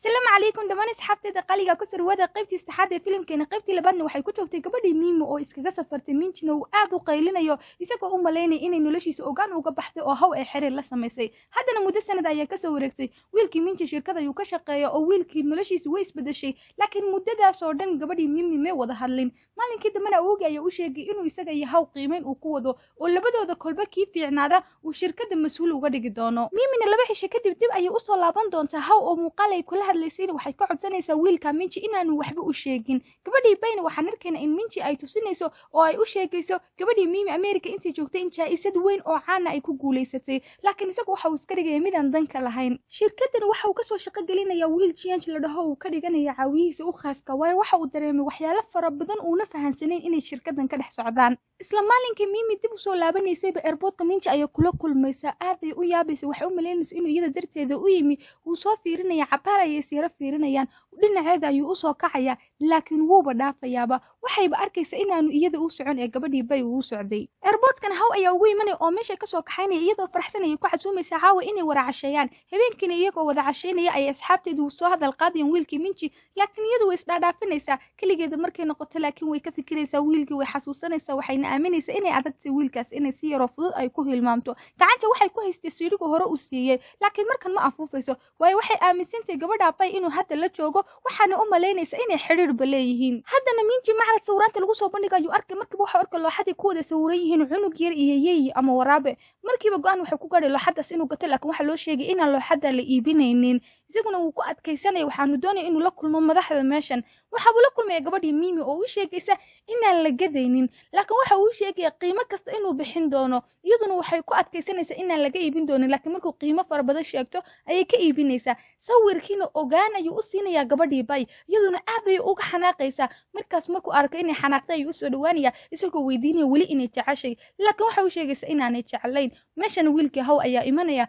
asalaamu calaykum dhamanis xabteeda qaliga ku sarwada qaybtii saddexaad ee filimkeena qaybtii labaadna waxay ku joogtay gabadhii miimo oo iskaga safartay miinjina uu aad u qaylinayo isagoo u malaynaya inay noloshiisa ogaan uga baxday oo haw ee xiriir la samaysay haddana muddo sanad ayaa kasoo wareegtay wiilkii miinji shirkada ayuu ka shaqeeya oo wiilkii noloshiisa way isbedeshay laakiin muddadaasoo dhan gabadhii miimi may wada hadlin maalinkii dambena awoogi ayaa u sheegay inuu isaga iyo haw qiimeyn uu ku wado oo labadooda kolba kii fiicnaada uu shirkadda mas-uul uga dhigi doono miimina laba xisho kadib dib ayay usoo laaban doontaa haw oo hadlaysayna waxay ka codsanaysaa wiilka minji inaanu waxba u sheegin gabadhii bayna waxaan arkaynaa in minji ay tusinayso oo ay u sheegayso gabadhii miimi america intii joogtay in jaa-isad weyn oo caana ay ku guulaysatay laakiin isagu waxa uu iska dhigaya midaan danka lahayn shirkaddan waxa uu kasoo shaqo gelinayaa wiil jiyanj la dhaho uu ka dhiganaya caawiyihiisa u khaaska waayo waxa uu dareemay waxyaalo fara badan uuna fahansanayn inay shirkaddan ka dhex socdaan isla maalinkii miimi dib usoo laabanaysayba eerboodka minji ayaa kula kulmaysaa aaday u yaabaysa waxay u malaynaysa inuu iyada darteeda u yimi wuu soo fiirinaya cabaaraya is yaro fiirinayaan dhinaceeda ayuu usoo kacayaa laakiin wuuba dhaafayaaba waxayba arkaysa inaanu iyada u socon ee gabadhii bay uu socday eerboodkana haw ayaa ugu imanaya oo meesha kasoo kaxaynaya iyadoo farxsanaya ku xasuumaysa caawa inay wada casheeyaan habeenkiina iyagoo wada casheynaya ayay asxaabteedu soo hadal qaadayan wiilkii minji laakiin iyadu way isdhaadhaafinaysaa keligeeda markay noqoto laakiin way ka fikiraysaa wiilkii way xasuusanaysaa waxayna aaminaysaa inay adagtay wiilkaas inay si yaroo fudud ay ku hilmaamto gacanta waxay ku haystay siiriguu hore u siiyey laakiin markan ma afuufayso waayo waxay aaminsantahay gabadha inuu hadda la joogo arko waxaana u malaynaysa inay xidhiirba leeyihiin haddana miinjii macrad sawiraanta lagu soo bandhiga ayuu arkay markiiba waxau arkay looxadii ku sawiran yihiin cunug yar iyo yeeyi ama waraabe markiiba go-aan waxuu ku gaadhay looxadaas inuu gato laakiin waxaa loo sheegay inaan looxadda la iibinaynin isaguna wuu ku adkaysanaya waxaanu doonaya inuu la kulmo madaxda meeshan waxaabuu la kulmaya gabadhii miimi oo uu sheegaysa inaan la gadaynin laakiin waxa uu sheegaya qiimo kasta inuu bixin doono iyaduna waxay ku adkaysanaysaa inaan laga iibin doonin laakiin markuu qiimo fara sheegto ayay ka iibinaysaa sawirkiina ogaan ayuu u siinayaa gabadhii bay iyaduna aad bay uga xanaaqaysaa markaas markuu arko inay xanaaqtay ayuu usoo dhawaanaya isagoo weydiinaya weli inay jeceshay laakiin waxay u sheegaysaa inaanay jeclayn meeshana wiilkii haw ayaa imanaya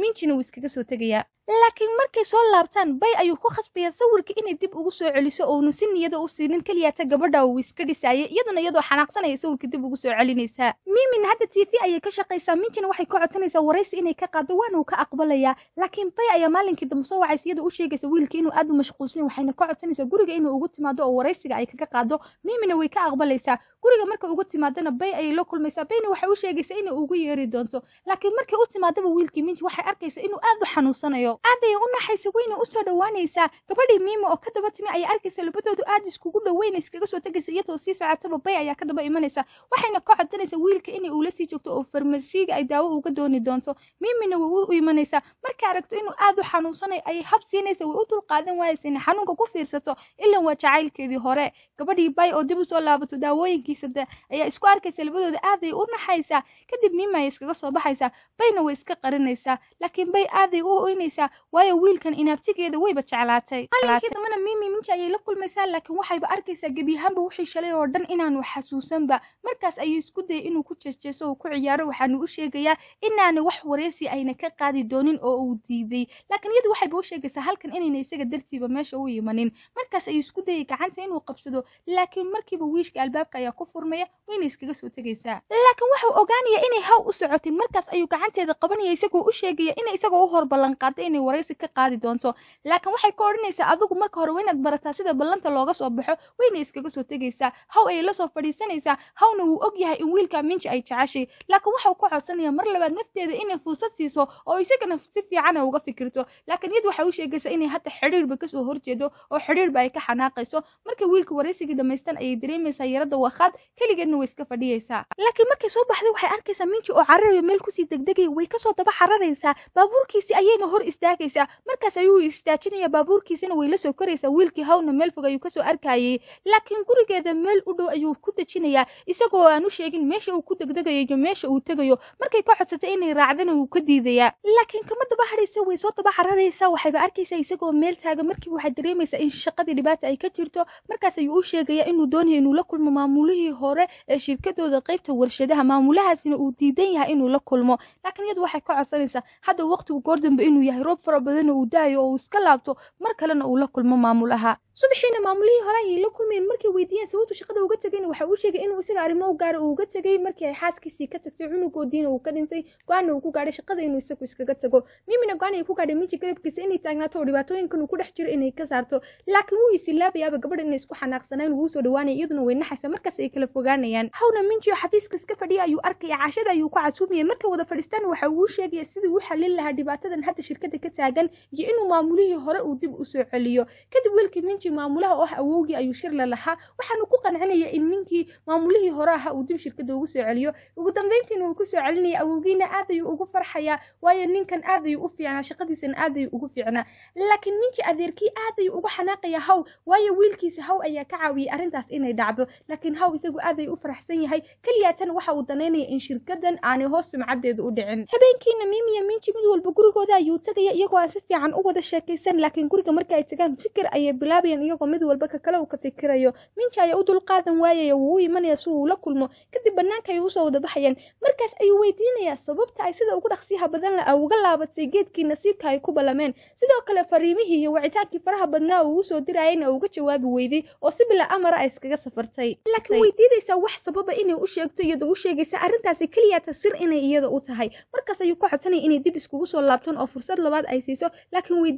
minjina wuu iskaga soo tegayaa laakiin markay soo laabtaan bay ayuu ku khasbayaa sawirka inay dib ugu soo celiso oonu si niyada ah u siinin keliyaata gabadha uu iska dhisaaya iyaduna iyadoo xanaaqsanaya sawirka dib ugu soo celinaysaa miimina hadda t v ayay ka shaqaysaa miinjina waxay ka codsanaysaa waraysi inay ka qaado waana ka aqbalayaa laakiin bay ayaa maalinkii dambe soo wacaysa iyadoo u sheegaysa wiilka inuu aad u mashquulsan waxayna ka codsanaysaa guriga inuu ugu timaado oo waraysiga ay kaga qaado miimina way ka aqbalaysaa guriga marka ugu timaadana bay ayay la kulmaysaa bayna waxay u sheegaysaa inay ugu yeeri doonto laakiin markay u timaadaba wiilkii miinji waxay arkaysaa inuu aad u xanuunsanayo aaday u naxaysa weyna usoo soo dhowaanaysaa gabadhii miimo oo ka daba timi ayaa arkaysa labadoodu aad iskugu dhoweyna iskaga soo tegaysa iyadoo sii socotaba bay ayaa ka daba imanaysa waxayna ka codsanaysa wiilka inay uula sii joogto oo farmasiiga ay daawo uga dooni doonto miimina way u imanaysaa markay aragto inuu aad u xanuunsanayo ayay hab siinaysa way u dulqaadan waayaysa inay xanuunka ku fiirsato ilan waa jacaylkeedii hore gabadhii bay oo dib u laabato daawooyinkiisa ayaa isku arkaysa labadooda aaday u naxaysaa kadib miima ayay iskaga soo baxaysaa bayna way iska qarinaysaa laakiin bay aaday u oynaysaa waayo wiilkan inaabtigeeda weyba jeclaatay alinkii dambana minki ayay la kulmaysaa laakiin waxayba arkaysaa gebiyahaanba wixii shalay oo dhan inaanu xasuusanba markaas ayuu isku dayay inuu ku jeesjeeso oo ku ciyaaro waxaanu u sheegayaa inaana wax waraysi ayna ka qaadi doonin oo uu diiday laakiin iyadu waxayba u sheegaysaa halkan inayna isaga dartiiba meesha u imanin markaas ayuu isku dayay gacanta inuu qabsado laakiin markiiba wiishka albaabka ayaa ku furmaya wayna iskaga soo tegaysaa laakiin waxau ogaanaya inay haw u socotay markaas ayuu gacanteeda qabanaya isagoo u sheegaya inay isagoo u hor ballanqaaday inay waraysi ka qaadi doonto laakiin waxay ka odhanaysaa adigu marka hore waa barataa sida ballanta looga soo baxo wayna iskaga soo tegaysaa haw ayay la soo fadhiisanaysaa hawna wuu og yahay in wiilkaa minji ay jeceshay laakiin waxau ka codsanayaa mar labaad nafteeda inay fursad siiso oo isagana si fiicana uga fikirto laakiin iyad waxay u sheegaysaa inay hadda xidhiirba kasoo horjeedo oo xidhiirba ay ka xanaaqayso marka wiilka waraysigii dhammaystan ayay dareemaysaa yaradda wakhaad keligeedna way iska fadhiyaysaa laakiin markay soo baxday waxay arkaysaa minji oo cararayo meel kusii degdegaya way kasoo daba cararaysaa baabuurkiisii ayayna hor istaa istaagaysaa markaas ayuu istaajinaya baabuurkiisana way la soo wiilkii hawna meel fog ayuu kasoo arkayey laakiin gurigeeda meel u dhow ayuu ku dejinayaa isagoo aan u sheegin meesha uu ku degdegayo iyo meesha uu tegayo markay ka codsatay inay raacdana wuu ka diidayaa laakiin kama daba hadhaysa way soo daba cararaysaa waxayba arkaysaa isagoo meel taaga markii waxaa dareemaysaa in shaqadii dhibaata ay ka jirto markaas ayuu u sheegayaa inuu doonayo inuu la kulmo maamulihii hore ee shirkadooda qaybta warshadaha maamulahaasina uu diidan yahay inuu la kulmo laakiin iyadu waxay ka codsanaysaa hadda waqtigu goordambe inuu yahay sabab fara badan uu daayo oo uu iska laabto mar kalena uu la kulmo maamul ahaa subaxiina maamulihii hore ayay la kulmeen markay weydiiyeen sababtu shaqada uga tegayna waxa uu sheegay inuu isaga arrimo u gaara uu uga tegay markii ay xaaskiisii ka tagtay cunugoodiina uu ka dhintay go-aanna uu ku gaadhay shaqada inuu isagu iskaga tago mimina go-aan ay ku gaadhay minji garabkiisa inay taagnaato oo dhibaatooyinkan uu ku dhex jiro inay ka saarto laakiin wuu isilaabayaaba gabadha inay isku xanaaqsanaan wuu soo dhawaanaya iyaduna way naxaysa markaas ay kala fogaanayaan hawna minji xafiiska iska fadhiya ayuu arkaya cashada ayuu ku casuumaya markay wada fadhistaan waxa uu sheegaya sidii uu xallin lahaa dhibaatadan hadda shirkada ka taagan iyo inuu maamulihii hore uu dib u soo celiyo kadib wiilkii minji ninkii maamulaha oo ah awowgii ayuu shirle lahaa waxaanu ku qancinaya in ninkii maamulihii hore aha uu dib shirkadda ugu soo celiyo ugu dambayntiina wuu kusoo celinaya awowgiina aad ayuu ugu farxayaa waayo ninkan aad ayuu u fiicnaa shaqadiisana aad ayuu ugu fiicnaa laakiin ninkii adeerkii aad ayuu ugu xanaaqaya haw waayo wiilkiisa haw ayaa ka caawiyay arrintaas inay dhacdo laakiin haw isagu aad ayuu u faraxsan yahay keliyaatan waxa uu danaynaya in shirkaddan aanay hoos sumcadeeda u dhicin habeenkiina miimiya minji mid walba gurigooda ayuu tegaya iyagoo aan si fiican u wada sheekaysan laakiin guriga marka tagaan fikir ayay bilaabaya fikirayeen iyagoo mid walba ka kale uu ka fikirayo minja ayaa u dul qaadan waayaya wuu u imanaya si uu la kulmo kadib bannaanka ay ugu wada baxayaan markaas ayuu weydiinayaa sababta ay sida ugu dhaqsiyaha badan la uga laabatay geedkii nasiibka ay ku ballameen sidoo kale fariimihii iyo wicitaankii faraha badnaa uu ugu dirayayna uga jawaabi weyday oo si bila amara ay iskaga safartay laakiin way wax sababa inay u sheegto iyadoo u sheegaysa arrintaasi keliya tasir inay iyada u tahay markaas ayuu ka codsanaya inay dib iskugu soo laabtan oo fursad labaad ay siiso laakiin way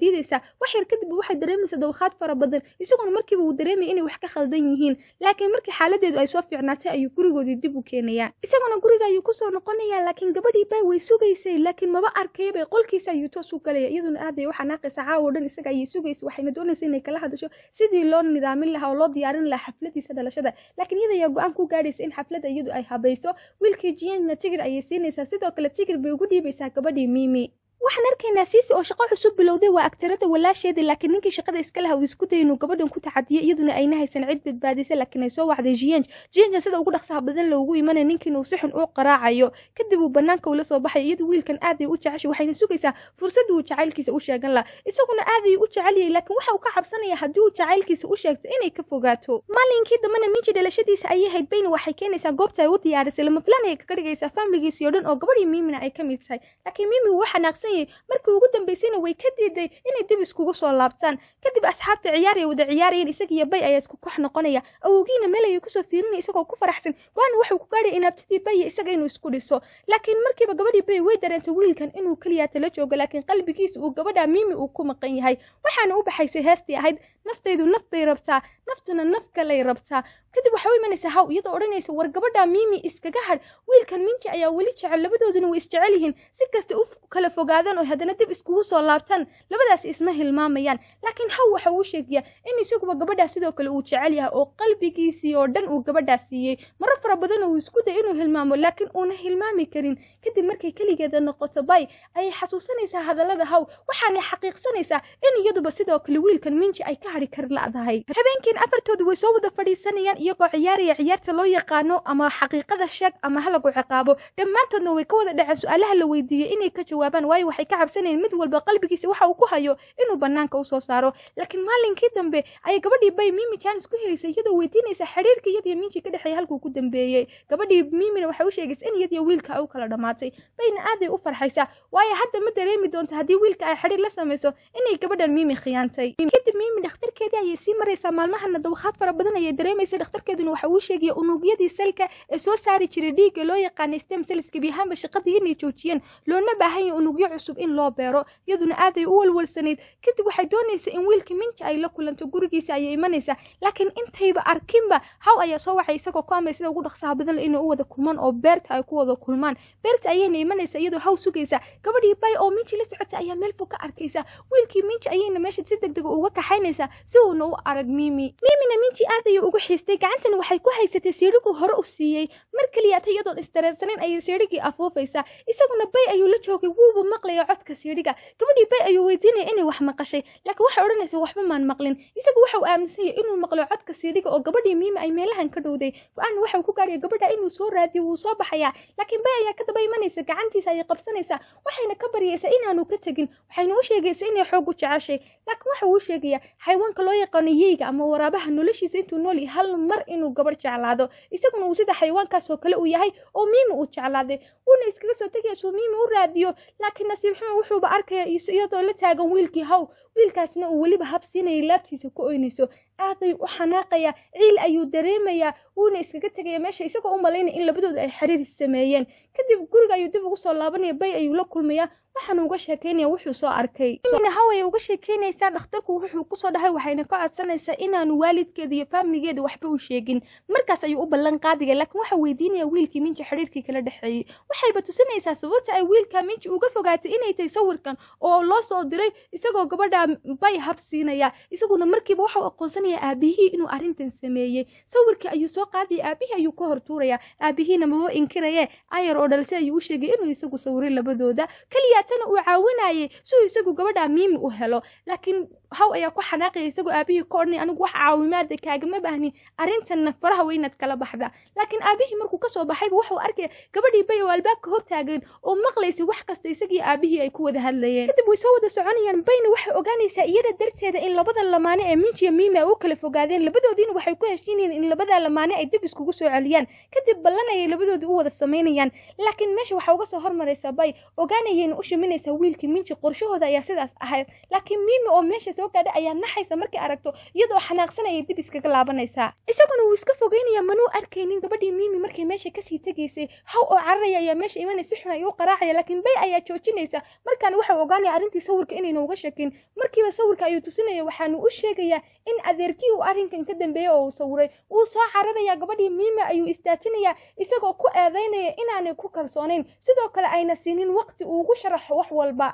wax yar kadib waxay dareemaysaa dawkhaad fara badan isaguna markiiba uu dareemaya inay wax ka khaldan yihiin laakiin markii xaaladeedu ay soo fiicnaatay ayuu gurigoodii dib u keenayaa isaguna guriga ayuu kusoo noqonayaa laakiin gabadhii baa way sugaysay laakiin maba arkaybay qolkiisa ayuu toos u galaya iyaduna aaday waxaa naaqaysa caawo dhan isaga ayay sugaysa waxayna doonaysa inay kala hadasho sidii loo nidaamin lahaa oo loo diyaarin lahaa xafladiisa dhalashada laakiin iyada ayaa go-aan ku gaadhaysa in xaflada iyadu ay habayso wiilkii jiyanna tigir ayay siinaysaa sidoo kale tigir bay ugu dhiibaysaa gabadhii miimi waxaan arkaynaa siisi oo shaqo cusub bilowday waa agtarada walaasheeda laakiin ninkii shaqada iska laha uu isku dayay inuu gabadhan ku tacadiyay iyaduna ayna haysan cid badbaadisa laakiin ay soo wacday jiyanj jiyanjna sida ugu dhaqsaha badan loogu imanay ninkiin uu si xun u qaraacayo kadib uu bannaanka ula soo baxay iyadu wiilkan aaday u jeceshay waxayna sugaysaa fursada uu jacaylkiisa u sheegan laha isaguna aaday u jecelyahay laakiin waxa uu ka xabsanaya haddii uu jacaylkiisa u sheegto inay ka fogaato maalinkii dambena miinji dhalashadiisa ayay hayd bayna waxay keenaysaa goobta ay u diyaarisay lama filaan ayay kaga dhigaysaa faamiligiisii oo dhan oo gabadhii miimina ay ka mid tahay laakiin miimi waxaa aamusayay markii ugu dambaysayna way ka diiday inay dib iskugu soo laabtaan kadib asxaabta ciyaar wada ciyaarayeen isag iyo bay ayaa isku koox noqonaya awowgiina meel ayuu kasoo fiirinaya isagoo ku faraxsan waana waxuu ku gaadhaya inaabtadii baya isaga inuu isku dhiso laakiin markiiba gabadhii bay way dareentay wiilkan inuu keliyaa tala joogo laakiin qalbigiisa uu gabadhaa miimi uu ku maqan yahay waxaana u baxaysay heestii ahayd naftaydu naf bay rabtaa naftuna naf kalay rabtaa kadib waxaa u imanaysa haw iyadoo odhanaysa war gabadha mimi iskaga hadh wiilkan minti ayaa weli jecel labadooduna way isjecel yihiin si kasta u kala fogaadaan oo haddana dib iskugu soo laabtaan labadaas isma hilmaamayaan laakiin haw waxa uu sheegayaa in isaguba gabadhaas sidoo kale uu jecel yahay oo qalbigiisii oo dhan uu gabadhaas siiyey maro fara badan uu isku day inuu hilmaamo laakiin uuna hilmaami karin kadib markay keligeeda noqoto bay ayay xasuusanaysaa hadallada haw waxaanay xaqiiqsanaysaa in iyaduba sidoo kale wiilkan minji ay ka hadhi karla'dahay habeenkiin afartoodu way soo wada fadhiisanayaan iyagoo ciyaaraya ciyaarta loo yaqaano ama xaqiiqada sheeg ama ha lagu ciqaabo dhammaantoodna way ka wada dhaceen su-aalaha la weydiiyey inay ka jawaabaan waayo waxay ka cabsanayeen mid walba qalbigiisa waxa uu ku hayo inuu bannaanka usoo saaro laakiin maalinkii dambe ayay gabadhii bay mimi janis ku helaysa iyadoo weydiinaysa xiriirka iyadiyo miinji ka dhexeeya halkuu ku dambeeyey gabadhii mimina waxay u sheegaysa in iyadiyo wiilka u kala dhammaatay bayna aaday u farxaysaa waayo hadda ma dareemi doonto haddii wiilka ay xidhiir la samayso inay gabadhan mimi khiyaantay kadib mimi dhakhtarkeedii ayay sii maraysaa maalmahana dawakhaad fara badan ayay dareemaysa dhakhtarkeeduna waxa uu sheegaya unugyadii selka ee soo saari jiray dhiigga loo yaqaanay stem selskabi ahaanba shaqadii inay joojiyeen loona baahanya unugyo cusub in loo beero iyaduna aaday u walwalsanayd kadib waxay doonaysa in wiilka minja ay la kulanto gurigiisa ayay imanaysaa laakiin intayba arkinba haw ayaa soo wacay isagoo ku amay sida ugu dhaqsaha badan inay u wada kulmaan oo beerta ay ku wada kulmaan beerta ayayna imanaysa iyadoo haw sugaysa gabadhii bay oo minji la socota ayaa meel fog ka arkaysa wiilkii minji ayayna meesha si degdega ah uga kaxaynaysaa si uuna u arag miimi miimina minji aadaya ugu xiistay markay gacantan waxay ku haysatay siiriguu hore u siiyey mar keliyaata iyadoon isdareensanin ayay siirigii afuufaysaa isaguna bay ayuu la joogay wuubu maqlaya codka siiriga gabadhii bay ayuu weydiinaya inay wax maqashay laakiin waxay odhanaysa waxba maan maqlin isagu waxa uu aaminsanyay inuu maqlo codka siiriga oo gabadhii miima ay meelahan ka dhowday go-aan waxau ku gaaraya gabadha inuu soo raadiyo wuu soo baxayaa laakiin bay ayaa ka daba imanaysa gacantiisa ayay qabsanaysaa waxayna ka baryaysaa inaanu ka tegin waxayna u sheegaysaa inay xoog jeceshay laakiin waxa uu sheegayaa xayawaanka loo yaqaano yeyga ama waraabaha noloshiisa intuu nool hal mar inuu gabar jeclaado isaguna uu sida xayawaankaas kale uu yahay oo miimi uu jeclaaday wuuna iskaga soo tegaya suu miimi u raadiyo laakiin nasiib xuma wuxuuba arkaya iyadoo la taagan wiilkii haw wiilkaasna uu weliba habsiinayay laabtiisa ku oynayso aaday u xanaaqaya ciil ayuu dareemayaa wuuna iskaga tegaya meesha isagoo u malaynaya in labadooda ay xiriir sameeyeen kadib guriga ayuu dib ugu soo laabanaya bay ayuu la kulmayaa waxaanu uga sheekaynaya wuxuu soo arkay hawaya uga sheekaynaysaa dhakhtarku wuxuu kusoo dhahay waxayna ka codsanaysaa inaanu waalidkeeda iyo faamiligeeda waxba u sheegin markaas ayuu u ballan qaadaya laakiin waxaa weydiinaya wiilkii minji xidhiirkii kala dhexeeyey waxayba tusinaysaa sababta ay wiilka minji uga fogaatay inay tahay sawirkan oo loo soo diray isagoo gabadha bay habsiinaya isaguna markiiba waxau aqoonsanaya garanaya aabihii inuu arintan sameeyey sawirkii ayuu soo qaadaya aabihii ayuu ka hortuuraya aabihiina maba inkiraye ayar oo dhalse ayuu u sheegay inuu isagu sawiray labadooda keliyaatana uu caawinayay siuu isagu gabadhaa miimi u helo laakiin haw ayaa ku xanaaqaya isagoo aabihii ka odhanay anigu wax caawimaada eh, kaagama baahnin arrintanna faraha waa kala baxda laakiin aabihii markuu kasoo baxayba waxuu arkaya gabadhii bay oo albaabka hortaagan oo maqlaysay wax kasta isagii aabihii ay ku wada hadlayeen kadib way soo wada soconayaan bayna waxay ogaanaysaa iyada darteeda in labada lamaane ee minjiya miimi ay u kala fogaadeen labadoodiina waxay ku heshiin in labadaa lamaane ay dib iskugu soo celiyaan kadib ballan ayay labadoodii u wada samaynayaan laakiin meesha waxaa uga soo hormaraysa bay ogaanayayna u shiminaysa wiilkii minji qorshahooda ayaa sidaas ahayd laakiin miimi oo meesha soo gaadha ayaa naxaysa markay aragto iyadoo xanaaqsan ayay dib iskaga laabanaysaa isaguna wuu iska fogeynaya manuu arkaynin gabadhii miimi markay meesha kasii tegaysay haw oo cararaya ayaa meesha imanaysa xun ay u qaraacaya laakiin bay ayaa joojinaysa markaana waxau ogaanaya arrintii sawirka inayna uga shekin markiiba sawirka ayuu tusinaya waxaanu u sheegayaa in adeer reerkii uu arrinkan ka dambeeyey oo uu sawiray wuu soo cararayaa gabadhii miima ayuu istaajinayaa isagoo ku eedaynaya inaanay ku kalsoonayn sidoo kale ayna siinin waqti uu ugu sharaxo wax walba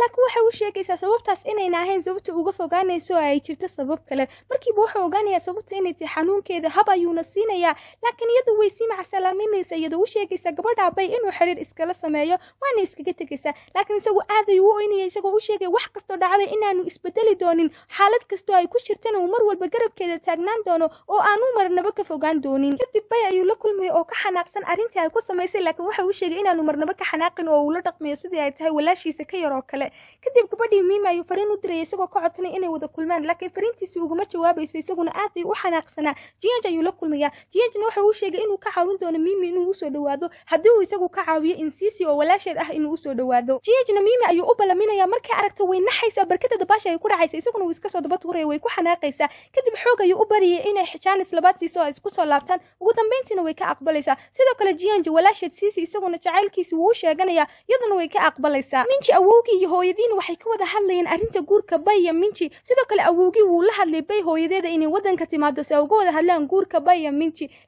laakiin waxay u sheegaysaa sababtaas inayna ahayn sababta uga fogaanayso oo ay jirto sabab kale markiiba wuxuu ogaanayaa sababta inay tahay xanuunkeeda hab ayuuna siinayaa laakiin iyadu way sii macsalaamaynaysaa iyadoo u sheegaysaa gabadha inuu xiriir iskala sameeyo waana iskaga tegaysaa laakiin isagu aaday u oynaya isagoo u sheegaya wax kastoo dhacday inaanu isbedeli doonin xaalad kastoo ay ku jirtana uu mar walba garabkeeda taagnaan doono oo aanu marnaba ka fogaan doonin kadib bay ayuu la kulmayay oo ka xanaaqsan arrintii ay ku samaysay laakiin waxa uu sheegay inaanu marnaba ka xanaaqin oo uu la dhaqmiyo sidii ay tahay walaashiisa ka yaroo kale kale kadib gabadhii miima ayuu fariin u diray isagoo ka codsanay inay wada kulmaan laakiin fariintiisii uguma jawaabayso isaguna aad bay u xanaaqsanaa jiyanj ayuu la kulmayaa jiyanjna waxa uu sheegay inuu ka caawin doono miimi inuu usoo dhowaado haddii uu isagu ka caawiyo insiisi oo walaasheed ah inuu usoo dhowaado jiyanjna miimi ayuu u ballaminayaa markay aragto way naxaysaa barkada dabaasha ay ku dhacaysa isaguna uu iska soo daba tuuraya way ku xanaaqaysaa kadib xoog ayuu u bariyay inay jaanis labaad siiso oo isku soo laabtaan ugu dambayntiina way ka aqbalaysaa sidoo kale jiyanji walaasheed siisi isaguna jacaylkiisi wuu sheeganayaa iyaduna way ka aqbalaysaa minji awowgii iyo hooyadiin waxay ka wada hadlayeen arrinta guurka baya iyo sidoo kale awowgii wuu la hadlay bay hooyadeeda inay waddanka timaado si uga wada hadlaan guurka bay iyo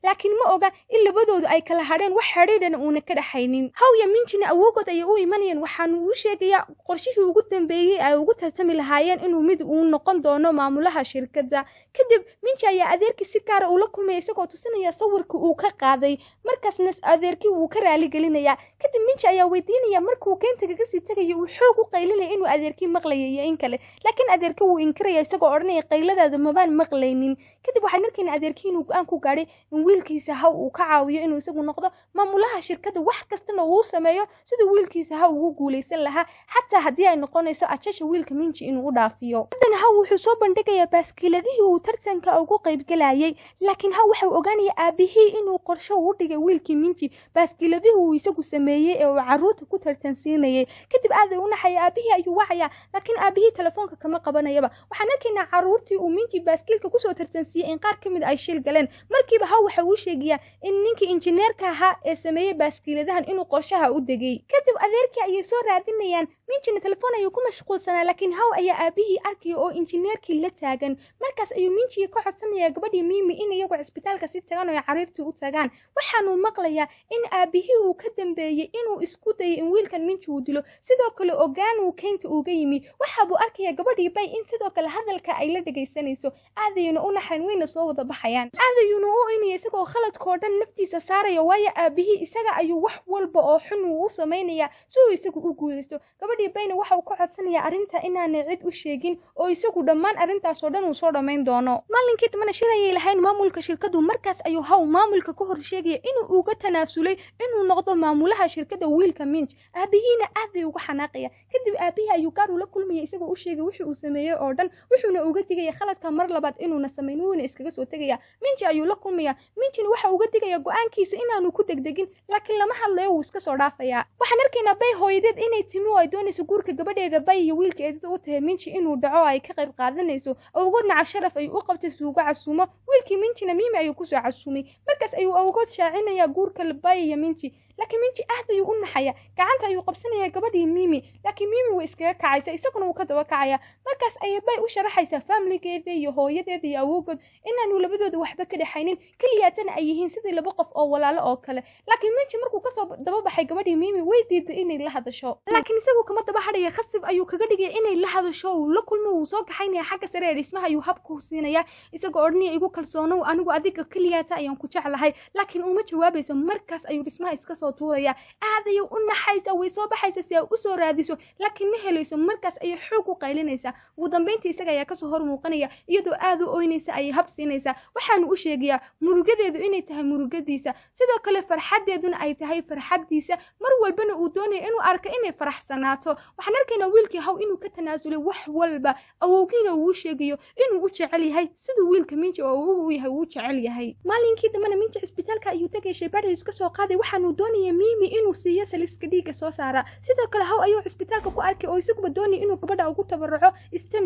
laakiin ma oga in labadoodu ay kala hadheen wax xidhiidhana uuna ka dhaxaynin hawya minjina awowgood ayay u imanayeen waxaanu uu sheegayaa qorshihii ugu dambeeyey ay ugu tartami lahaayeen inuu mid uu noqon doono maamulaha shirkadda kadib minji ayaa adeerkii si gaara ah uula kulmaya isagoo tusinaya sawirka uu ka qaaday markaasna adeerkii wuu ka raaligelinayaa kadib minji ayaa weydiinaya markuu keyntaga kasii tegaya uu xoog u u qaylinaya inuu adeerkii maqlaya iyo in kale laakiin adeerki wuu inkiraya isagoo odhanaya qayladaada mabaan maqlaynin kadib waxaan arkayna adeerkii inuu go-aan ku gaadhay in wiilkiisa haw uu ka caawiyo inuu isagu noqdo maamulaha shirkadda wax kastana uu sameeyo siduu wiilkiisa haw ugu guulaysan lahaa xataa haddii ay noqonayso ajasha wiilka minji inuu u dhaafiyo haddana haw wuxuu soo bandhigayaa baaskiiladihii uu tartanka ugu qaybgalayay laakiin haw waxau ogaanaya aabihii inuu qorsho u dhigay wiilkii minji baaskiiladihii uu isagu sameeyey ee uu caruurta ku tartansiinayay kadib aaday unaxaya wacaya aabihii ayuu wacayaa laakiin aabihii telefoonka kama qabanayaba waxaan arkaynaa caruurtii uu minkii baaskiilka kusoo tartansiiyey in qaar ka mid ay shil galeen markiiba haw waxa uu sheegayaa in ninkii injineerka ahaa ee sameeyey baaskiiladahan inuu qorshaha u degay kadib adeerkii ayay soo raadinayaan minkina telefoon ayuu ku mashquulsanaa laakiin haw ayaa aabihii arkaya oo injineerkii la taagan markaas ayuu minjii ka codsanayaa gabadhii miimi in iyagu cisbitaalka si tagan oo cariirtii u tagaan waxaanuu maqlayaa in aabihii uu ka dambeeyey inuu isku dayay in wiilkan minji uu dilo sidoo kale ogaa deegaanuu keynta uga yimi waxaabuu arkaya gabadhii bay in sidoo kale hadalka ay la dhegaysanayso aadayuna u naxayn wayna soo wada baxayaan aadayuna u inaya isagoo khaladkoo dhan naftiisa saaraya waayo aabihii isaga ayuu wax walba oo xun uu u samaynaya si uu isagu u guulaysto gabadhii bayna waxauu ka codsanaya arrinta inaanay cid u sheegin oo isagu dhammaan arrintaasoo dhan uu soo dhammayn doono maalinkii dambana shirayay lahayn maamulka shirkadu markaas ayuu haw maamulka ka hor sheegaya inuu uga tanaasulay inuu noqdo maamulaha shirkada wiilka minj aabihiina aad bay uga xanaaqaya kadib aabihii ayuu gaaru la kulmayay isagoo u sheegay wixii uu sameeyey oo dhan wuxuuna uga digaya khaladka mar labaad inuuna samayn wuuna iskaga soo tegaya minji ayuu la kulmayaa minjina waxa uga digaya go-aankiisa inaanu ku degdegin laakiin lama hadlayo wuu iska soo dhaafayaa waxaan arkaynaa bay hooyadeed inay timi oo ay doonayso guurka gabadheeda bay iyo wiilka eedada u tahay minji inuu dhaco ay ka qayb qaadanayso awgood naca sharaf ayuu u qabtay suugo casuumo wiilkii minjina miimi ayuu kusoo casuumay markaas ayuu awgood shaacinayaa guurka bay iyo minji laakiin minji aad ayuu u naxaya gacanta ayuu qabsanayaa gabadhii mimi laakiin miimi way iskaga kacaysa isaguna wuu ka daba kacaya markaas ayay bay u sharaxaysaa faamiligeeda iyo hooyadeeda iyo awowgood inaanu labadooda waxba ka dhexaynin keliyaatana ay yihiin sidii laba qof oo walaalo oo kale laakiin minji markuu kasoo dababaxay gabadhii miimi way diiday inay la hadasho laakiin isagu kama daba hadhaya khasib ayuu kaga dhigaya inay la hadasho uu la kulmo wuu soo gaxaynaya xagga sare dhismaha ayuu habku siinayaa isagoo odhanaya igu kalsoonow anigu adiga keliyaata ayaan ku jeclahay laakiin uuma jawaabayso markaas ayuu dhismaha iskasoo soo tuuraya aadayay u naxaysa way soo baxaysa si ay usoo raadiso laakiin ma helayso markaas ayay xoog u qaylinaysaa ugu dambayntii isaga ayaa kasoo hor muuqanaya iyadoo aad u oynaysa ayay hab siinaysaa waxaanu u sheegayaa murugadeedu inay tahay murugadiisa sidoo kale farxaddeeduna ay tahay farxaddiisa mar walbana uu doonaya inuu arko inay faraxsanaato waxaan arkaynaa wiilkii haw inuu ka tanaasulay wax walba awowgiina uuu sheegayo inuu u jecel yahay siduu wiilka minji oo u yahay uu jecel yahay maalinkii dambena minji cisbitaalka ayuu tegay shebaadhiis ka soo qaaday waxaanuu doonaya doonaya miimi inuu siiyo saliska dhiigga soo saaraa sidoo kale haw ayuu cisbitaalka ku arkay oo isaguba doonaya inuu gabadha ugu tabaruco stem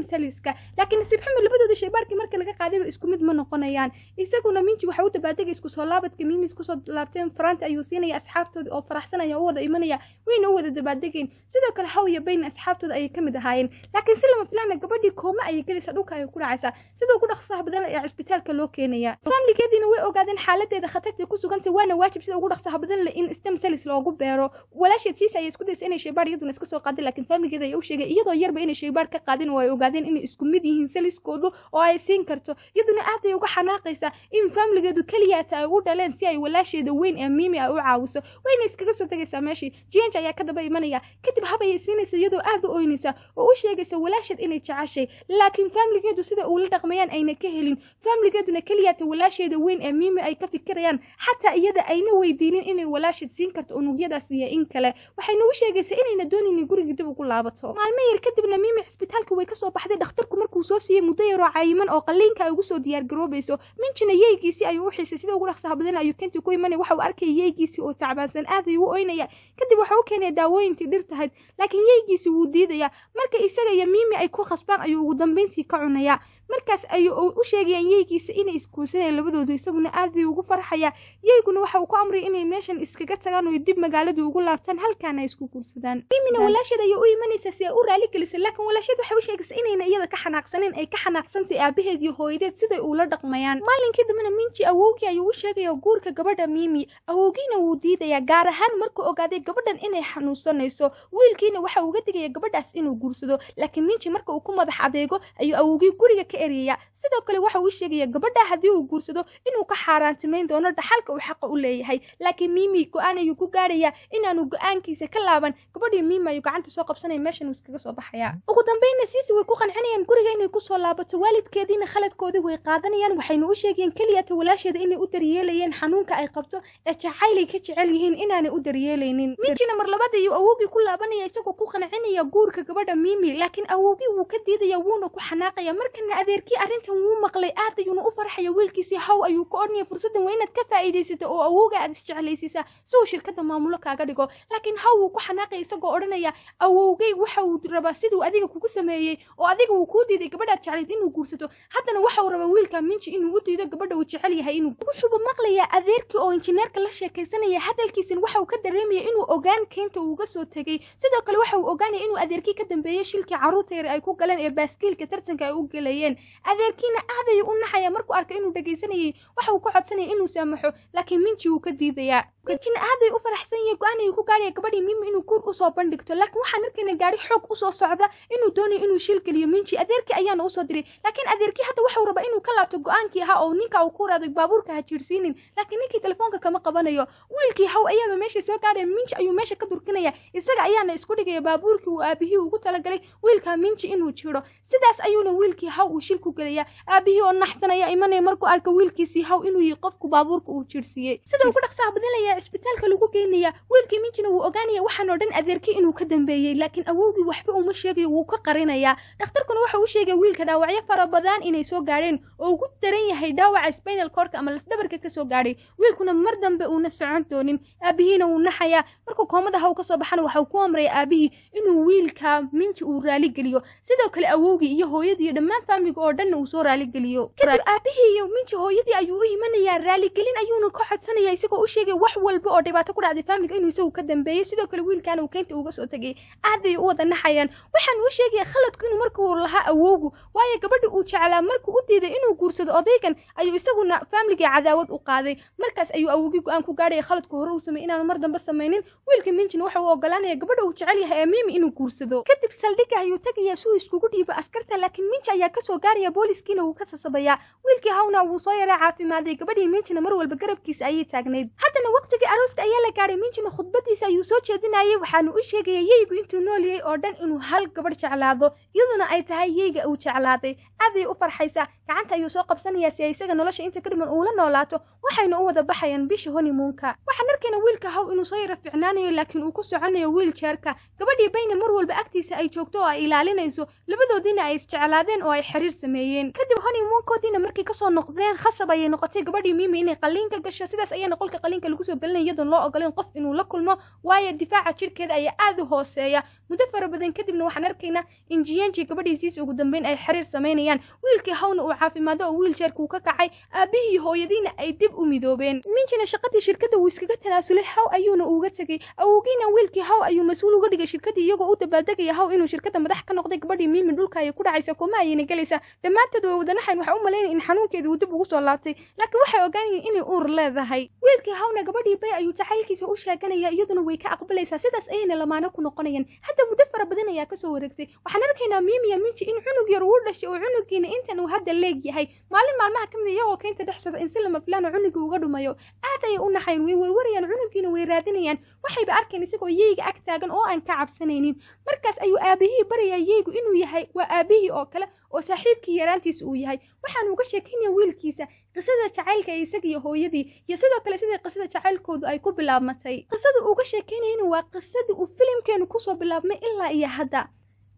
laakiin nasiib xamed labadooda shaybaarkii marka laga qaadayba isku mid ma noqonayaan isaguna minji waxa u dabaadega isku soo laabadka miimi isku soo laabteen faraanta ayuu siinaya asxaabtooda oo faraxsanaya u wada imanaya wayna u wada dabaadegeen sidoo kale haw iyo bayn asxaabtooda ayay ka mid ahaayeen laakiin si lama filaana ah, gabadhii kooma ayay gelaysa dhulka ayay ku dhacaysaa sidoo ku dhaqsaha badan ee cisbitaalka loo keenaya faamligeediina way ogaadeen xaaladeeda khatartay ku sugantay waana waajib sida ugu dhaqsaha badan le in stem cells loogu beero walaasheed siisa ayay isku daysa inay shaybaar iyaduna iska soo qaadeen laakiin faamigeeda ayaa u sheegay iyadoo yarba inay shaybaar ka qaadeen oo ay ogaadeen inay isku mid yihiin seliskoodu oo ay siin karto iyaduna aad ay uga xanaaqaysaa in faamiligeedu keliyaata ay u dhaleen si ay walaasheeda weyn ee miimi ay u caawiso wayna iskaga soo tegaysaa meeshii jiyanj ayaa ka daba imanaya kadib hab ayay siinaysa iyadoo aad u oynaysa oo u sheegaysa walaasheed inay jeceshay laakiin faamiligeedu sida uula dhaqmayaan ayna ka helin faamiligeeduna keliyaata walaasheeda weyn ee miimi ay ka fikirayaan xataa iyada ayna weydiinin inay walaasheed waxaad siin karta unugyadaas iyo in kale waxay nagu sheegaysaa inayna doonaynin guriga dib ugu laabato maalmo yar kadibna miimi cisbitaalka way kasoo baxday dhakhtarku markuu soo siiyey muddo yaroo cayiman oo qaliinka ay ugu soo diyaar garoobayso minjina yeygiisii ayuu u xiisay sida ugu dhaqsaha badan ayuu kenti ku imanay waxa uu arkayay yeygiisii oo tacbaansan aad ayuu u oynaya kadib waxa u keenaya daawooyintii dhirtahayd laakiin yeygiisii wuu diidayaa marka isaga iyo miimi ay ku khasbaan ayuu ugu dambeyntii ka cunayaa markaas ayuu u sheegayaa yeygiisa inay iskuulsadeen labadoodu isaguna aad bay ugu farxayaa yeyguna waxa uu ku amraya inay meeshan iskaga tagaan oo dib magaaladu ugu laabtaan halkaana isku guursadaan imina walaasheed ayay u imanaysaa si ay u raali gelisa laakiin walaasheed waxay u sheegaysaa inayna iyada ka xanaaqsanin ay ka xanaaqsantay aabaheed iyo hooyadeed siday uula dhaqmayaan maalinkii dambena minji awowgii ayuu u sheegayaa guurka gabadha miimi awowgiina wuu diidayaa gaar ahaan markuu ogaaday gabadhan inay xanuunsanayso wiilkiina waxa uuga digaya gabadhaas inuu guursado laakiin minji marka uu ku madax adeego ayuu awowgii guriga ka eryaya sidoo kale waxa uu sheegaya gabadha haddii uu guursado inuu ka xaaraantimayn doono dhaxalka uu xaqa u leeyahay laakiin miimi go-aan ayuu ku gaadhayaa inaanu go-aankiisa ka laaban gabadhii miima ayuu gacanta soo qabsanaya meeshan uu iskaga soo baxaya ugu dambayna siisi way ku qancinayaan guriga inay ku soo laabato waalidkeediina khaladkoodii way qaadanayaan waxayna u sheegayeen keliyata walaasheeda inay u daryeelayeen xanuunka ay qabto ee jacaylay ka jecel yihiin inaanay u daryeelaynin miijina mar labada iyo awowgii ku laabanaya isagoo ku qancinaya guurka gabadha miimi laakiin awowgii wuu ka diidaya wuuna ku xanaaqaya markana adeerkii arrintan wuu maqlay aad ayuuna u farxaya wiilkiisii haw ayuu ka odhanaya fursaddan waa inaad ka faa'iidaysata oo awowga aad isjeclaysiisaa si shirkadda maamulo kaaga dhigo laakiin haw wuu ku xanaaqaya isagoo odhanaya awowgay waxa uu rabaa siduu adiga kugu sameeyey oo adiga wuu kuu diiday gabadhaad jeclayd inuu guursato haddana waxa uu rabaa wiilka minji inuu u diido gabadha uu jecel yahay inuu wuxuuba maqlayaa adeerkii oo injineerka la sheekaysanaya hadalkiisina waxa uu ka dareemaya inuu ogaan keenta uu uga soo tegey sidoo kale waxa uu ogaanaya inuu adeerkii ka dambeeyey shilkii carruurta yar ay ku galeen ee baaskiilka tartanka ay u gelayeen adeerkiina aad ayuu u naxaya markuu arka inuu dhegaysanayay waxa uu ku codsanaya inuu saamaxo laakiin minji wuu ka diidayaa jin aaday u faraxsan yahay go-aanaya ku gaaraya gabadhii mim inuu guur usoo bandhigto laakiin waxaan arkayna gaari xoog usoo socda inuu doonayo inuu shilgeliyo minji adeerkii ayaana usoo diray laakiin adeerkii hadda waxuu rabaa inuu ka laabto go-aankii ahaa oo ninka uu ku raaday baabuurka ha jiirsiinin laakiin ninkii telefoonka kama qabanayo wiilkii haw ayaaba meesha soo gaadhaya minji ayuu meesha ka durkinaya isaga ayaana isku dhigaya baabuurkii uu aabihii ugu talagalay wiilka minji inuu jiro sidaas ayuuna wiilkii haw uu shilku gelaya aabihii oo naxsanaya imanaya markuu arka wiilkiisii haw inuu yihi qofku baabuurka uu jiirsiiyey sida ugu dhaqsaha badinaya geynaya isbitaalka lagu geynaya wiilkii minjina wuu ogaanaya waxaanoo dhan adeerkii inuu ka dambeeyey laakiin awowgii waxba uuma sheegayo wuu ka qarinayaa dhakhtarkuna waxa uu sheegay wiilka dhaawacyo fara badan inay soo gaadheen oo ugu daran yahay dhaawaca sbainal koorka ama lafdhabarka ka soo gaadhay wiilkuna mar dambe uuna socon doonin aabihiina wuu naxayaa markuu koomadaha u ka soo baxana waxau ku amraya aabihii inuu wiilka minji uu raaligeliyo sidoo kale awowgii iyo hooyadiiyo dhammaan faamiliga oo dhanna uu soo raaligeliyo kadib aabihii iyo minji hooyadii ayuu u imanayaa raaligelin ayuuna ka codsanaya isagoo u sheegay wax walba oo dhibaato ku dhacday faamilka inuu isagu ka dambeeyey sidoo kale wiilkaana uu keynta uga soo tegay aad u wada naxayaan waxaan uu sheegaya khaladku inuu markuu lahaa awowgu waayo gabadha uu jeclaa markuu u diiday inuu guursado odaygan ayuu isaguna faamiligai cadaawad u qaaday markaas ayuu awowgii go-aan ku gaadhaya khaladku hore uu sameey inaanu mar dambe samaynin wiilka minjin waxa uu ogolaanaya gabadha uu jecel yahay ee miimi inuu guursado kadib saldhigga ayuu tegaya suu iskugu dhiiba askarta laakiin minji ayaa kasoo gaaraya booliskiina wuu ka sasabayaa wiilkii hawna wuu soo yaraa caafimaaday gabadhii minjina mar walba garabkiisa ayay taagnayd haddana waqtigii arooska ayaa la gaadhay minjina khudbadiisa ayuu soo jeedinayay waxaanu u sheegayay yeygu intuu nooliyey oo dhan inuu hal gabadh jeclaado iyaduna ay tahay yeyga uu jeclaaday aaday u farxaysaa gacanta ayuu soo qabsanayaa si ay isaga nolosha inta ka uula noolaato waxayna u wada baxayaan bisha honimuunka waxaan arkayna wiilka haw inuu soo yara ficnaanayo laakiin uu ku soconayo wiiljeerka gabadhii bayna mar walba agtiisa ay joogto oo ay ilaalinayso labadoodiina ay isjeclaadeen oo ay xiriir sameeyeen kadib honimuunkoodiina markay kasoo noqdeen khasab ayay noqotay gabadhii miimi inay qaliinka gasho sidaas ayaana qolka qaliinka lagu soo ogolanaya iyadoon loo ogolayn qof inuu la kulmo waayo difaaca jirkeeda ayaa aada u hooseeya muddo fara badan kadibna waxaan arkaynaa injiyanji gabadhiisiis ugu dambeyn ay xiriir samaynayaan wiilkii hawna uu caafimaado oo wiiljeerka uu ka kacay aabbihii hooyadiina ay dib u midoobeen minjina shaqadii shirkadda wuu iskaga tanaasulay haw ayuuna uuga tegey awowgiina wiilkii haw ayuu mas-uul uga dhigay shirkaddii iyagoo u dabaaldegaya haw inuu shirkadda madax ka noqday gabadhii miimi dhulka ayay ku dhacaysa kooma ayayna gelaysa dhammaantood way wadanahayn waxaa u malaynaya in xanuunkeeda uu dib ugu soo laabtay laakiin waxay ogaanayeen inay uur leedahay wiilkii hawna gabadhii bay ayuu jacaylkiisa u sheeganaya iyaduna way ka aqbalaysaa sidaas ayayna lamaano ku noqonayaan inta muddo fara badan ayaa kasoo wareegtay waxaan arkaynaa mimiya minji in cunug yar uu dhashay oo cunugiina intan uu hadda leeg yahay maalin maalmaha kamid ah iyagoo keynta dhex socda in si lama filaana cunugii uga dhumayo aad ayay u naxayn way warwarayaan cunugiina way raadinayaan waxayba arkeen isagoo yeyga ag taagan oo aan ka cabsanaynin markaas ayuu aabihii barayaa yeygu inuu yahay waa aabihii oo kale oo saaxiibkii yaraantiis uu yahay waxaan uga sheekaynaya wiilkiisa qisada jacaylka ee isaga iyo hooyadii iyo sidoo kale sidii qisada jacaylkoodu ay ku bilaabmatay qisada uga sheekaynayana waa qisadii uu filimkeenu soo bilaabmay ilaa iyo hadda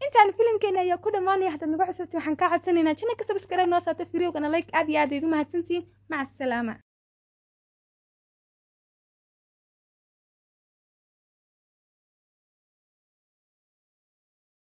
intaan filimkeena ayaa ku dhammaanaya haddaad nagu xisabti waxaan kaa codsanaynaa janna ka sabskare noo saata firiogana like aad iyo aad ayd u mahadsantihiin maca asalaama